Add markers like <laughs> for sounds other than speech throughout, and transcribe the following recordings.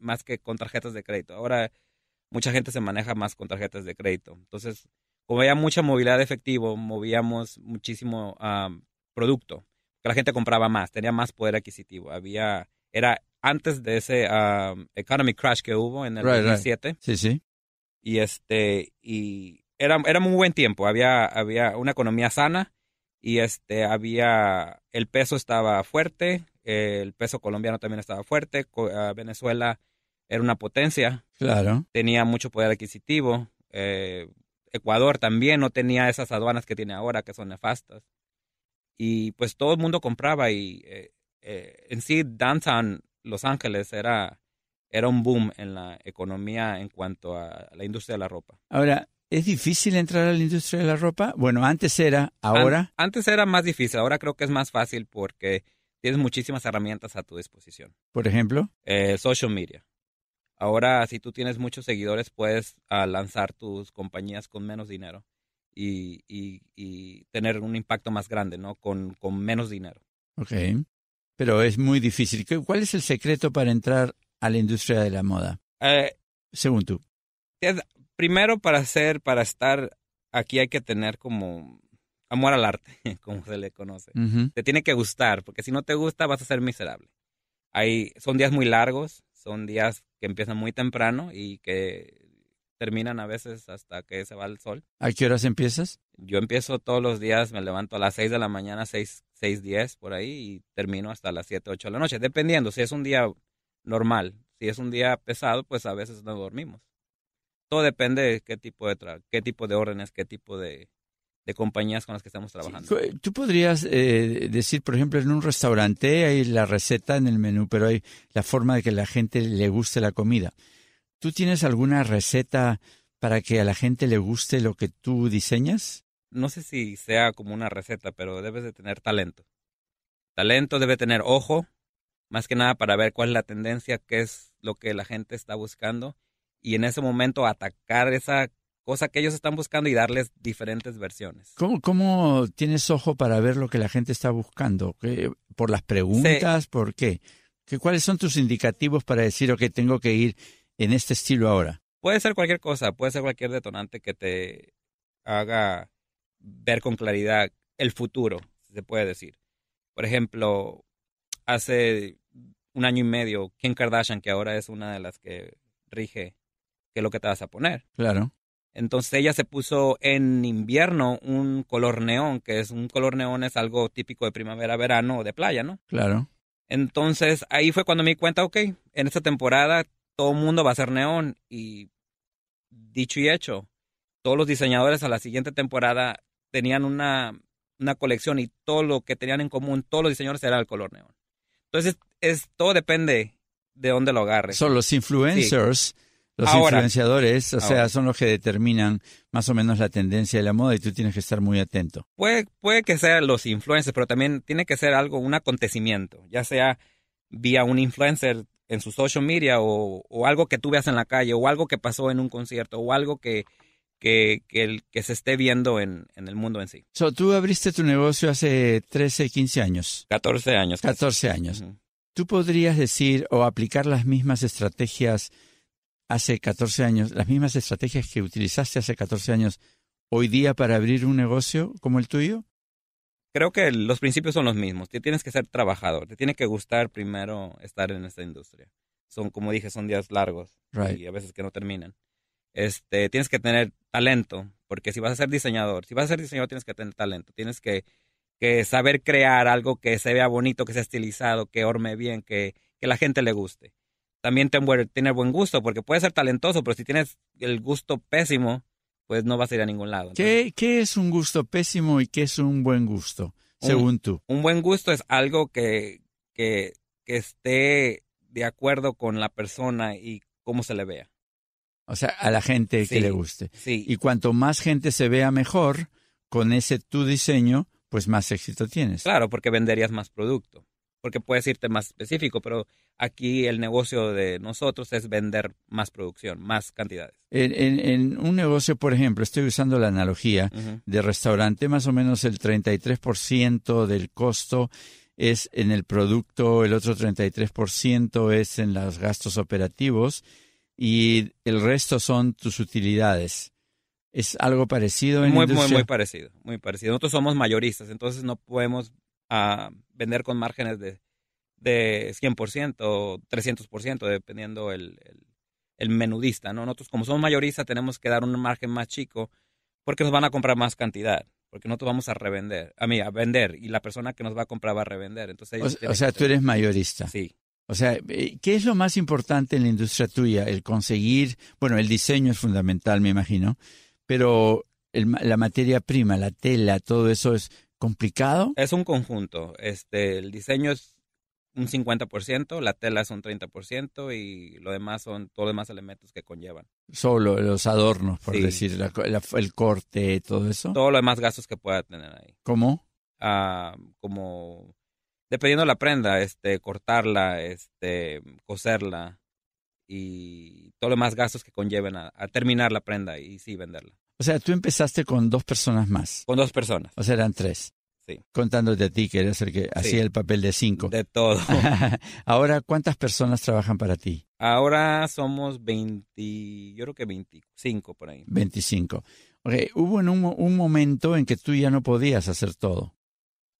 más que con tarjetas de crédito. Ahora mucha gente se maneja más con tarjetas de crédito. Entonces, como había mucha movilidad de efectivo, movíamos muchísimo producto, que la gente compraba más, tenía más poder adquisitivo. Había, era antes de ese economic crash que hubo en el 2007. Sí, sí. Y este, y era, era muy buen tiempo, había, había una economía sana y este, había, el peso estaba fuerte, el peso colombiano también estaba fuerte, ah, Venezuela era una potencia, claro. tenía mucho poder adquisitivo, eh, Ecuador también no tenía esas aduanas que tiene ahora, que son nefastas, y pues todo el mundo compraba y eh, eh, en sí Downtown Los Ángeles era, era un boom en la economía en cuanto a la industria de la ropa. Ahora, ¿Es difícil entrar a la industria de la ropa? Bueno, antes era, ahora. antes era más difícil, ahora creo que es más fácil porque tienes muchísimas herramientas a tu disposición. Por ejemplo. Eh, social media. Ahora, si tú tienes muchos seguidores, puedes ah, lanzar tus compañías con menos dinero y, tener un impacto más grande, ¿no? Con, con menos dinero. Ok. Pero es muy difícil. ¿Cuál es el secreto para entrar a la industria de la moda? Eh, según tú. primero, para ser, para estar aquí hay que tener como amor al arte, <laughs> como se le conoce. Te tiene que gustar, porque si no te gusta vas a ser miserable. Hay, son días muy largos, son días que empiezan muy temprano y que terminan a veces hasta que se va el sol. ¿A qué horas empiezas? Yo empiezo todos los días, me levanto a las 6 de la mañana, 6, seis 10 por ahí y termino hasta las 7, 8 de la noche, dependiendo si es un día normal. Si es un día pesado, pues a veces no dormimos. Todo depende de qué tipo de, qué tipo de órdenes, qué tipo de, de compañías con las que estamos trabajando. Tú podrías eh, decir, por ejemplo, en un restaurante hay la receta en el menú, pero hay la forma de que la gente le guste la comida. ¿Tú tienes alguna receta para que a la gente le guste lo que tú diseñas? No sé si sea como una receta, pero debes de tener talento. Talento debe tener ojo, más que nada para ver cuál es la tendencia, qué es lo que la gente está buscando y en ese momento atacar esa cosa que ellos están buscando y darles diferentes versiones. ¿Cómo, tienes ojo para ver lo que la gente está buscando? ¿Por las preguntas? ¿Por qué? qué? ¿Cuáles son tus indicativos para decir, que tengo que ir en este estilo ahora? Puede ser cualquier cosa, puede ser cualquier detonante que te haga ver con claridad el futuro, se puede decir. Por ejemplo, hace un año y medio, Kim Kardashian, que ahora es una de las que rige qué es lo que te vas a poner. Claro. Entonces ella se puso en invierno un color neón, que es un color neón es algo típico de primavera, verano o de playa, ¿no? Claro. Entonces ahí fue cuando me di cuenta, ok, en esta temporada todo el mundo va a ser neón y dicho y hecho, todos los diseñadores a la siguiente temporada tenían una, una colección y todo lo que tenían en común, todos los diseñadores era el color neón. Entonces es, todo depende de dónde lo agarres. Son los influencers. Los influenciadores, o sea, son los que determinan más o menos la tendencia de la moda y tú tienes que estar muy atento. Puede, que sean los influencers, pero también tiene que ser algo, un acontecimiento, ya sea vía un influencer en su social media o, algo que tú veas en la calle o algo que pasó en un concierto o algo que, se esté viendo en, el mundo en sí. So, tú abriste tu negocio hace 13, 15 años. 14 años. 14 años. ¿Tú podrías decir o aplicar las mismas estrategias? hace 14 años, las mismas estrategias que utilizaste hace 14 años, hoy día para abrir un negocio como el tuyo? Creo que los principios son los mismos. tienes que ser trabajador, te tiene que gustar primero estar en esta industria. Son, como dije, son días largos y a veces que no terminan. Este, tienes que tener talento, porque si vas a ser diseñador, si vas a ser diseñador tienes que tener talento, tienes que, que saber crear algo que se vea bonito, que sea estilizado, que orme bien, que, que la gente le guste también tener buen gusto, porque puede ser talentoso, pero si tienes el gusto pésimo, pues no vas a ir a ningún lado. ¿Qué, es un gusto pésimo y qué es un buen gusto, según tú? Un buen gusto es algo que, que, que esté de acuerdo con la persona y cómo se le vea. O sea, a la gente que le guste. Sí. Y cuanto más gente se vea mejor con ese tu diseño, pues más éxito tienes. Claro, porque venderías más producto porque puedes irte más específico, pero aquí el negocio de nosotros es vender más producción, más cantidades. En, un negocio, por ejemplo, estoy usando la analogía de restaurante, más o menos el 33% del costo es en el producto, el otro 33% es en los gastos operativos y el resto son tus utilidades. ¿Es algo parecido muy, Muy, muy parecido, muy parecido. Nosotros somos mayoristas, entonces no podemos a vender con márgenes de, de 100% o 300%, dependiendo el, el, menudista, ¿no? Nosotros como somos mayoristas tenemos que dar un margen más chico porque nos van a comprar más cantidad. Porque nosotros vamos a revender, a mí, a vender, y la persona que nos va a comprar va a revender. Entonces, o, sea, tú eres mayorista. Sí. O sea, ¿qué es lo más importante en la industria tuya? El conseguir, bueno, el diseño es fundamental, me imagino, pero el, la materia prima, la tela, todo eso es complicado. Es un conjunto. Este, el diseño es un 50%, la tela es un 30% y lo demás son todos los demás elementos que conllevan. Solo los adornos, por decir, el corte, todo eso. Todos los demás gastos que pueda tener ahí. ¿Cómo? Ah, como dependiendo de la prenda, este, cortarla, este, coserla y todos los demás gastos que conlleven a terminar la prenda y sí venderla. O sea, tú empezaste con dos personas más. Con dos personas. O sea, eran tres. Sí. Contándote a ti, que era el que hacía el papel de cinco. De todo. <laughs> Ahora, ¿cuántas personas trabajan para ti? Ahora somos 20, yo creo que 25 por ahí. 25. Ok, hubo en un, un momento en que tú ya no podías hacer todo.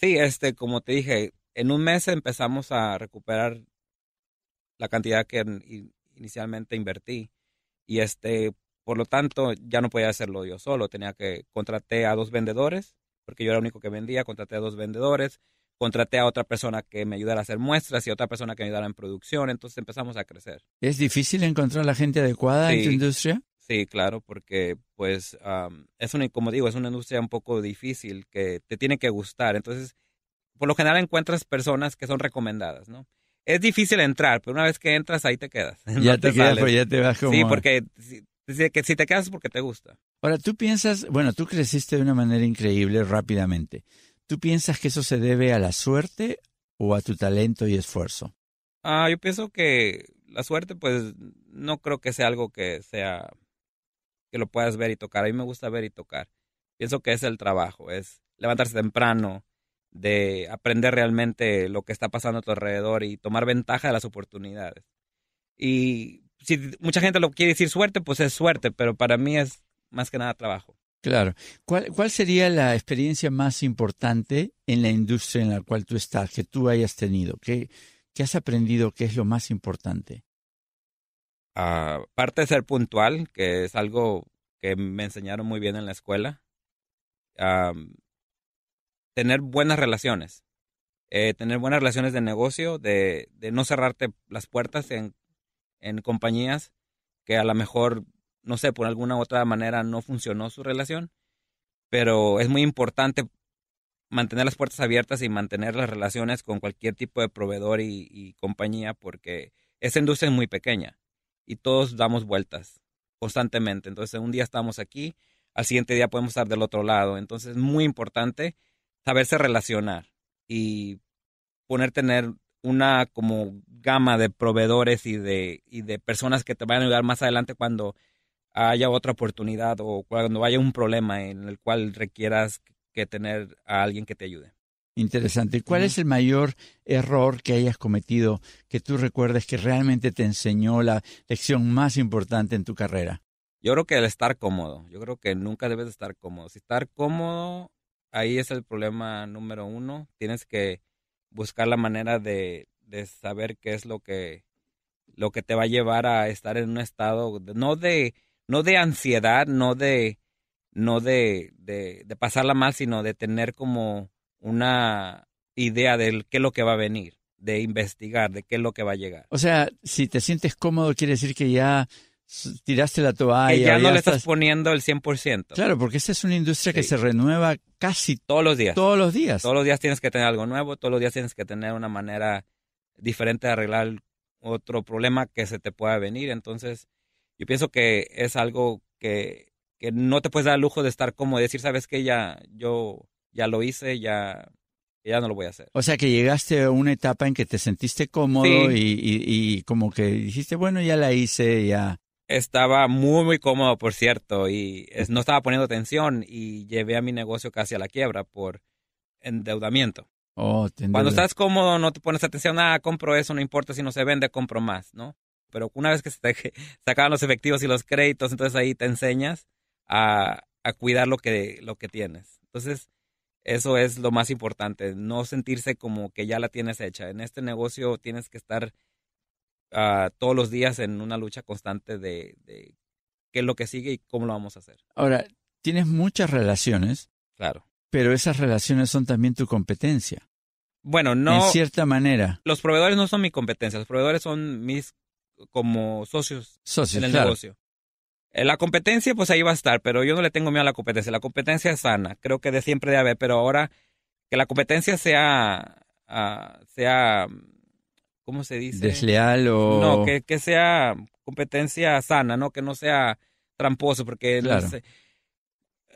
Sí, este, como te dije, en un mes empezamos a recuperar la cantidad que inicialmente invertí. Y este, por lo tanto, ya no podía hacerlo yo solo. Tenía que contraté a dos vendedores, porque yo era el único que vendía, contraté a dos vendedores, contraté a otra persona que me ayudara a hacer muestras y otra persona que me ayudara en producción. Entonces empezamos a crecer. ¿Es difícil encontrar la gente adecuada en tu industria? Sí, claro, porque pues es una, como digo, es una industria un poco difícil que te tiene que gustar. Entonces, por lo general encuentras personas que son recomendadas, ¿no? es difícil entrar, pero una vez que entras ahí te quedas. <laughs> Ya te, quedas, pues, ya te vas como... Sí, porque Dice que si te casas porque te gusta. Ahora, tú piensas, bueno, tú creciste de una manera increíble rápidamente. ¿Tú piensas que eso se debe a la suerte o a tu talento y esfuerzo? Ah, yo pienso que la suerte, pues, no creo que sea algo que sea que lo puedas ver y tocar. A mí me gusta ver y tocar. Pienso que es el trabajo, es levantarse temprano, de aprender realmente lo que está pasando a tu alrededor y tomar ventaja de las oportunidades. Y si mucha gente lo quiere decir suerte, pues es suerte, pero para mí es más que nada trabajo. Claro. ¿Cuál, ¿Cuál sería la experiencia más importante en la industria en la cual tú estás, que tú hayas tenido? ¿Qué, qué has aprendido qué es lo más importante? Ah, aparte de ser puntual, que es algo que me enseñaron muy bien en la escuela, tener buenas relaciones, eh, tener buenas relaciones de negocio, de, de no cerrarte las puertas en en compañías que a lo mejor, no sé, por alguna u otra manera no funcionó su relación, pero es muy importante mantener las puertas abiertas y mantener las relaciones con cualquier tipo de proveedor y, compañía porque esa industria es muy pequeña y todos damos vueltas constantemente. Entonces, un día estamos aquí, al siguiente día podemos estar del otro lado. Entonces, es muy importante saberse relacionar y poner tener una como gama de proveedores y de, de personas que te van a ayudar más adelante cuando haya otra oportunidad o cuando haya un problema en el cual requieras que tener a alguien que te ayude. Interesante. ¿Cuál es el mayor error que hayas cometido que tú recuerdes que realmente te enseñó la lección más importante en tu carrera? Yo creo que el estar cómodo. Yo creo que nunca debes estar cómodo. Si estar cómodo, ahí es el problema número uno. Tienes que buscar la manera de de saber qué es lo que, lo que te va a llevar a estar en un estado, no de, no de ansiedad, no de, no de, de, pasarla mal, sino de tener como una idea de qué es lo que va a venir, de investigar, de qué es lo que va a llegar. O sea, si te sientes cómodo, quiere decir que ya tiraste la toalla. Que ya no le estás, poniendo el 100%. Claro, porque esa es una industria que se renueva casi todos los días. Todos los días. Todos los días tienes que tener algo nuevo, todos los días tienes que tener una manera diferente de arreglar otro problema que se te pueda venir. Entonces, yo pienso que es algo que, que no te puedes dar el lujo de estar cómodo y decir, sabes que ya yo ya lo hice, ya ya no lo voy a hacer. O sea que llegaste a una etapa en que te sentiste cómodo y, y, como que dijiste, bueno, ya la hice, ya. Estaba muy, muy cómodo, por cierto, y no estaba poniendo atención y llevé a mi negocio casi a la quiebra por endeudamiento. Oh, Cuando estás cómodo no te pones atención, a ah, compro eso, no importa si no se vende, compro más, ¿no? Pero una vez que se te <laughs> los efectivos y los créditos, entonces ahí te enseñas a, cuidar lo que, lo que tienes. Entonces, eso es lo más importante, no sentirse como que ya la tienes hecha. En este negocio tienes que estar ah, todos los días en una lucha constante de, de, qué es lo que sigue y cómo lo vamos a hacer. Ahora, tienes muchas relaciones. Claro. Pero esas relaciones son también tu competencia. Bueno, no. En cierta manera. Los proveedores no son mi competencia, los proveedores son mis como socios, en el negocio. Eh, la competencia, pues ahí va a estar, pero yo no le tengo miedo a la competencia. La competencia es sana, creo que de siempre debe haber, pero ahora que la competencia sea, ah, sea, ¿cómo se dice? Desleal o... No, que, que sea competencia sana, ¿no? Que no sea tramposo, porque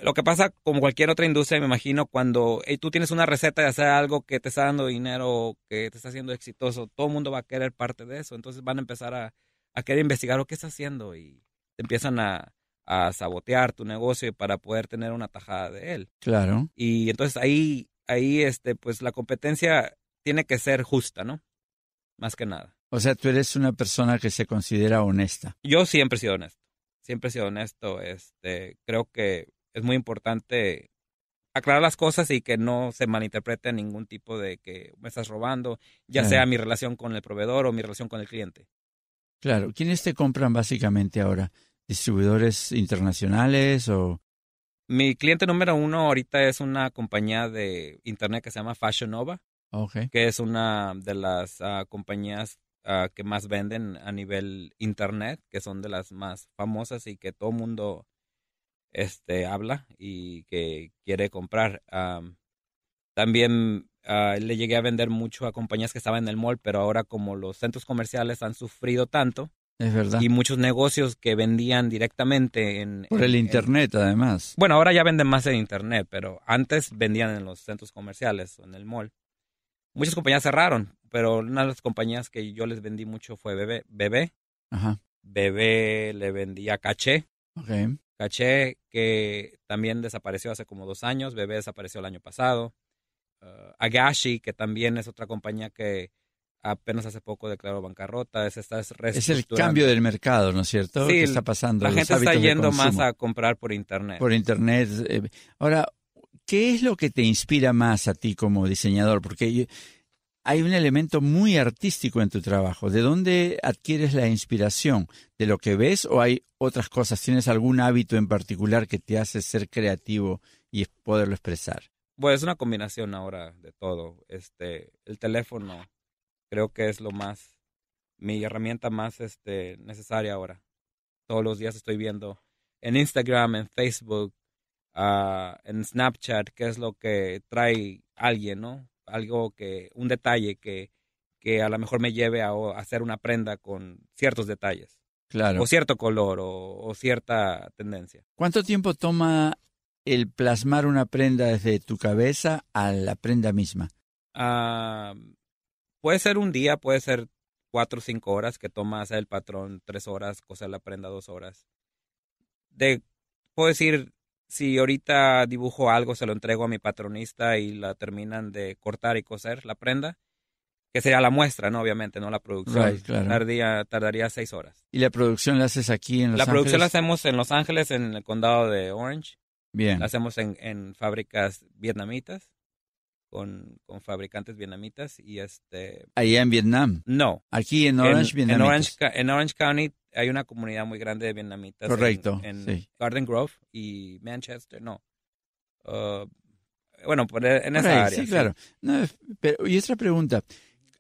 lo que pasa como cualquier otra industria, me imagino, cuando tú tienes una receta de hacer algo que te está dando dinero, que te está haciendo exitoso, todo el mundo va a querer parte de eso. Entonces van a empezar a, querer investigar lo oh, que estás haciendo y te empiezan a, a, sabotear tu negocio para poder tener una tajada de él. Claro. Y entonces ahí, ahí este, pues la competencia tiene que ser justa, ¿no? Más que nada. O sea, tú eres una persona que se considera honesta. Yo siempre he sido honesto. Siempre he sido honesto. Este, creo que es muy importante aclarar las cosas y que no se malinterprete ningún tipo de que me estás robando, ya sea mi relación con el proveedor o mi relación con el cliente. Claro, ¿quiénes te compran básicamente ahora? ¿Distribuidores internacionales o...? Mi cliente número uno ahorita es una compañía de internet que se llama Fashion Nova, que es una de las ah, compañías ah, que más venden a nivel internet, que son de las más famosas y que todo mundo este, habla y que quiere comprar. también ah, le llegué a vender mucho a compañías que estaban en el mall, pero ahora como los centros comerciales han sufrido tanto, es verdad. Y muchos negocios que vendían directamente en... Por el Internet, además. Bueno, ahora ya venden más en Internet, pero antes vendían en los centros comerciales o en el mall. Muchas compañías cerraron, pero una de las compañías que yo les vendí mucho fue Bebé. Bebé, Ajá. Bebé le vendía Caché, Cache Caché, que también desapareció hace como dos años. Bebé desapareció el año pasado. Ah, Agashi, que también es otra compañía que apenas hace poco declaró bancarrota. Es, es el cambio del mercado, ¿no es cierto? ¿Qué está pasando? La gente está yendo más a comprar por Internet. Por Internet. Eh, ahora, ¿qué es lo que te inspira más a ti como diseñador? Porque hay un elemento muy artístico en tu trabajo. ¿De dónde adquieres la inspiración? ¿De lo que ves o hay otras cosas? ¿Tienes algún hábito en particular que te hace ser creativo y poderlo expresar? Bueno, es una combinación ahora de todo. Este, el teléfono creo que es lo más, mi herramienta más este, necesaria ahora. Todos los días estoy viendo en Instagram, en Facebook, ah, en Snapchat, qué es lo que trae alguien, ¿no? algo que, un detalle que, que a lo mejor me lleve a, hacer una prenda con ciertos detalles. Claro. O cierto color o, cierta tendencia. ¿Cuánto tiempo toma el plasmar una prenda desde tu cabeza a la prenda misma? Ah, puede ser un día, puede ser cuatro o cinco horas que toma el patrón, tres horas, coser la prenda dos horas. De, puedo decir si ahorita dibujo algo, se lo entrego a mi patronista y la terminan de cortar y coser la prenda, que sería la muestra, ¿no? Obviamente, no la producción. tardaría, seis horas. ¿Y la producción la haces aquí en Los Ángeles? La producción la hacemos en Los Ángeles, en el condado de Orange. Bien. La hacemos en, en fábricas vietnamitas con, con, fabricantes vietnamitas y este... Allá en Vietnam. No. Aquí en Orange, en, en, Orange, County hay una comunidad muy grande de vietnamitas. Correcto. En, Garden Grove y Manchester, no. Uh, bueno bueno, en esa área. Sí, claro. pero, y otra pregunta,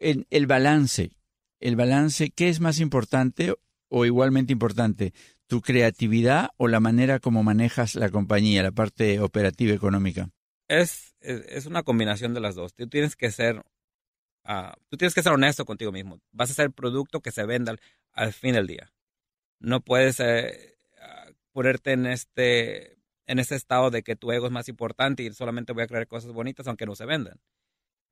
el balance, el balance, ¿qué es más importante o igualmente importante? ¿Tu creatividad o la manera como manejas la compañía, la parte operativa económica? Es, es una combinación de las dos. Tú tienes que ser, ah, tú tienes que ser honesto contigo mismo. Vas a ser producto que se venda al, fin del día. No puedes eh, ah, ponerte en este, en ese estado de que tu ego es más importante y solamente voy a crear cosas bonitas aunque no se vendan.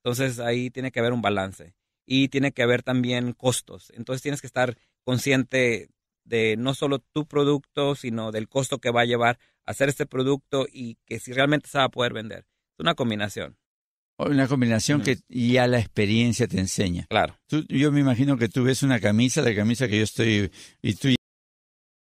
Entonces ahí tiene que haber un balance y tiene que haber también costos. Entonces tienes que estar consciente de no solo tu producto, sino del costo que va a llevar hacer este producto y que si realmente se va a poder vender una combinación. Una combinación que ya la experiencia te enseña. Claro. yo me imagino que tú ves una camisa, la camisa que yo estoy, y